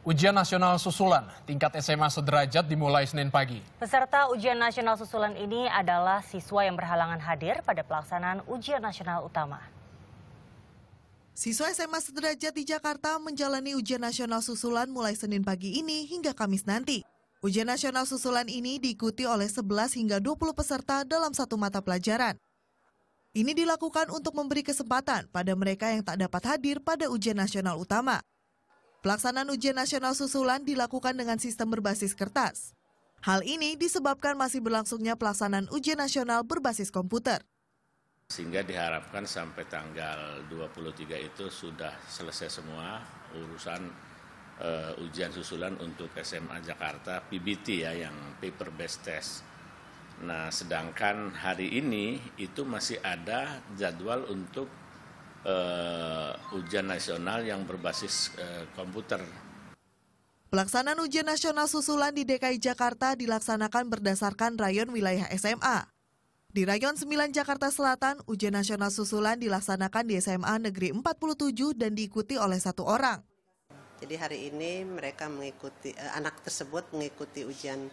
Ujian Nasional Susulan tingkat SMA sederajat dimulai Senin pagi. Peserta Ujian Nasional Susulan ini adalah siswa yang berhalangan hadir pada pelaksanaan Ujian Nasional Utama. Siswa SMA sederajat di Jakarta menjalani Ujian Nasional Susulan mulai Senin pagi ini hingga Kamis nanti. Ujian Nasional Susulan ini diikuti oleh 11 hingga 20 peserta dalam satu mata pelajaran. Ini dilakukan untuk memberi kesempatan pada mereka yang tak dapat hadir pada Ujian Nasional Utama. Pelaksanaan ujian nasional susulan dilakukan dengan sistem berbasis kertas. Hal ini disebabkan masih berlangsungnya pelaksanaan ujian nasional berbasis komputer. Sehingga diharapkan sampai tanggal 23 itu sudah selesai semua urusan uh, ujian susulan untuk SMA Jakarta PBT ya yang paper based test. Nah, sedangkan hari ini itu masih ada jadwal untuk uh, ujian nasional yang berbasis uh, komputer. Pelaksanaan ujian nasional susulan di DKI Jakarta dilaksanakan berdasarkan rayon wilayah SMA. Di rayon 9 Jakarta Selatan, ujian nasional susulan dilaksanakan di SMA Negeri 47 dan diikuti oleh satu orang. Jadi hari ini mereka mengikuti eh, anak tersebut mengikuti ujian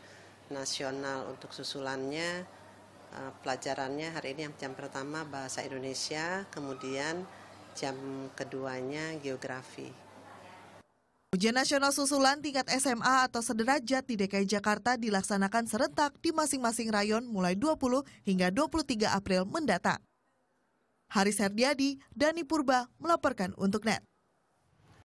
nasional untuk susulannya Eh, pelajarannya hari ini yang jam pertama bahasa Indonesia, kemudian jam keduanya geografi. Ujian nasional susulan tingkat SMA atau sederajat di DKI Jakarta dilaksanakan serentak di masing-masing rayon mulai 20 hingga 23 April mendatang. Haris Herdiadi, Dani Purba melaporkan untuk NET.